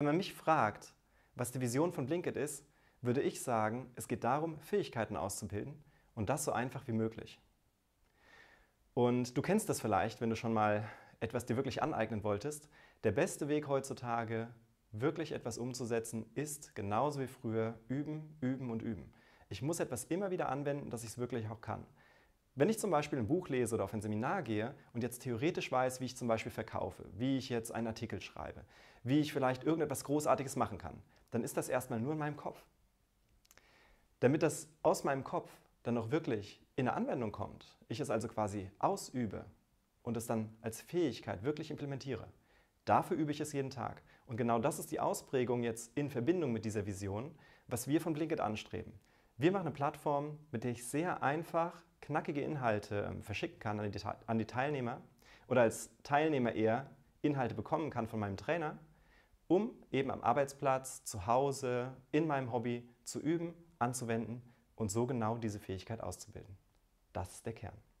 Wenn man mich fragt, was die Vision von Blinkit ist, würde ich sagen, es geht darum, Fähigkeiten auszubilden und das so einfach wie möglich. Und du kennst das vielleicht, wenn du schon mal etwas dir wirklich aneignen wolltest. Der beste Weg heutzutage, wirklich etwas umzusetzen, ist genauso wie früher üben, üben und üben. Ich muss etwas immer wieder anwenden, dass ich es wirklich auch kann. Wenn ich zum Beispiel ein Buch lese oder auf ein Seminar gehe und jetzt theoretisch weiß, wie ich zum Beispiel verkaufe, wie ich jetzt einen Artikel schreibe, wie ich vielleicht irgendetwas Großartiges machen kann, dann ist das erstmal nur in meinem Kopf. Damit das aus meinem Kopf dann noch wirklich in der Anwendung kommt, ich es also quasi ausübe und es dann als Fähigkeit wirklich implementiere, dafür übe ich es jeden Tag. Und genau das ist die Ausprägung jetzt in Verbindung mit dieser Vision, was wir von Blinkit anstreben. Wir machen eine Plattform, mit der ich sehr einfach knackige Inhalte ähm, verschicken kann an die, an die Teilnehmer oder als Teilnehmer eher Inhalte bekommen kann von meinem Trainer, um eben am Arbeitsplatz, zu Hause, in meinem Hobby zu üben, anzuwenden und so genau diese Fähigkeit auszubilden. Das ist der Kern.